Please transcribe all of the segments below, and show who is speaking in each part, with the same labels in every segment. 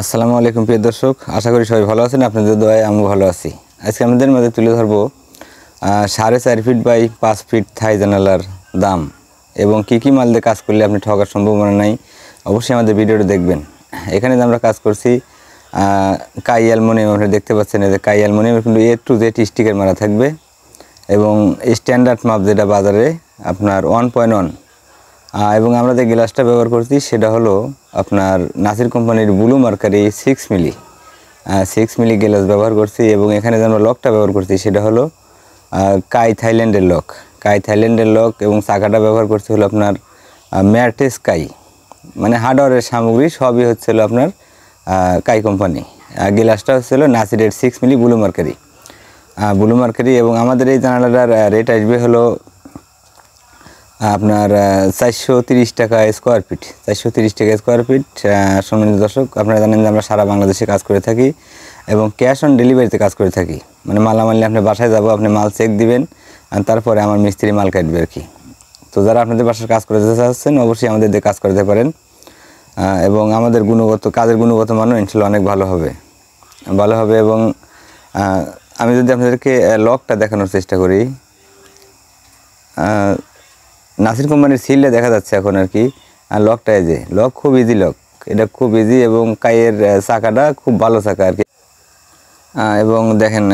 Speaker 1: আসসালামু আলাইকুম প্রিয় দর্শক আশা করি সবাই ভালো আছেন আপনাদের দোয়ায় আমি ভালো আছি আজকে আমাদের মধ্যে তুলে ধরবো সাড়ে চার ফিট বাই পাঁচ ফিট থাই জানালার দাম এবং কি কি মাল দিয়ে কাজ করলে আপনি ঠকার সম্ভাবনা নাই অবশ্যই আমাদের ভিডিওটা দেখবেন এখানে আমরা কাজ করছি কাই অ্যালমোনিয়াম আপনি দেখতে পাচ্ছেন যে কাই অ্যালমোনিয়াম কিন্তু এ টু জেড স্টিকের মারা থাকবে এবং স্ট্যান্ডার্ড মাপ যেটা বাজারে আপনার ওয়ান পয়েন্ট ওয়ান এবং আমরা যে গ্লাসটা ব্যবহার করছি সেটা হলো আপনার নাসির কোম্পানির blue mercury six milli six milli glass ব্যবহার করছি এবং এখানে যে আমরা লকটা ব্যবহার করছি সেটা হলো কাই থাইল্যান্ডের লক কাই থাইল্যান্ডের লক এবং চাকাটা ব্যবহার করছি হলো আপনার ম্যাটেস কাই মানে হার্ডওয়ারের সামগ্রী সবই হচ্ছিলো আপনার কাই কোম্পানি গ্লাসটা হচ্ছিলো নাসিরের six milli blue mercury blue mercury এবং আমাদের এই জানালাটার রেট আসবে হলো আপনার চারশো তিরিশ টাকা স্কোয়ার ফিট চারশো তিরিশ টাকা স্কোয়ার ফিট সম্মানিত দর্শক আপনারা জানেন যে আমরা সারা বাংলাদেশে কাজ করে থাকি এবং ক্যাশ অন ডেলিভারিতে কাজ করে থাকি মানে মালামালি আপনি বাসায় যাবো আপনি মাল চেক দিবেন তারপরে আমার মিস্ত্রি মাল কাটবে আর কি তো যারা আপনাদের বাসার কাজ করতে চাচ্ছেন অবশ্যই আমাদের দিয়ে কাজ করতে পারেন এবং আমাদের গুণগত কাজের গুণগত মানও ইনশাল্লাহ অনেক ভালো হবে ভালো হবে এবং আমি যদি আপনাদেরকে লকটা দেখানোর চেষ্টা করি নাসির কোম্পানির সিলটা দেখা যাচ্ছে এখন আর কি লকটা এই যে লক খুব ইজি লক এটা খুব ইজি এবং কাইয়ের চাকাটা খুব ভালো চাকা আর কি এবং দেখেন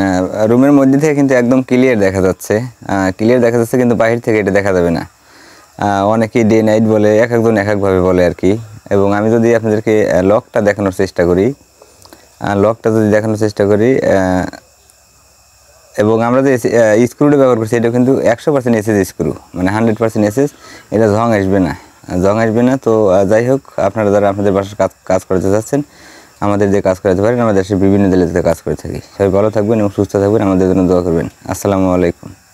Speaker 1: রুমের মধ্যে থেকে কিন্তু একদম ক্লিয়ার দেখা যাচ্ছে ক্লিয়ার দেখা যাচ্ছে কিন্তু বাহির থেকে এটা দেখা যাবে না অনেকেই ডে নাইট বলে এক একজন এক একভাবে বলে আর কি এবং আমি যদি আপনাদেরকে লকটা দেখানোর চেষ্টা করি লকটা যদি দেখানোর চেষ্টা করি এবং আমরা যে স্ক্রুটা ব্যবহার করছি এটা কিন্তু একশো পার্সেন্ট এসএস স্ক্রু মানে হান্ড্রেড পার্সেন্ট এসএস এটা জং আসবে না জং আসবে না তো যাই হোক আপনারা যারা আপনাদের বাসার কাজ কাজ করতে চাচ্ছেন আমাদের যে কাজ করাতে পারেন আমাদের দেশের বিভিন্ন জেলাতে কাজ করে থাকি সবাই ভালো থাকবেন এবং সুস্থ থাকবেন আমাদের জন্য দোয়া করবেন আসসালামু আলাইকুম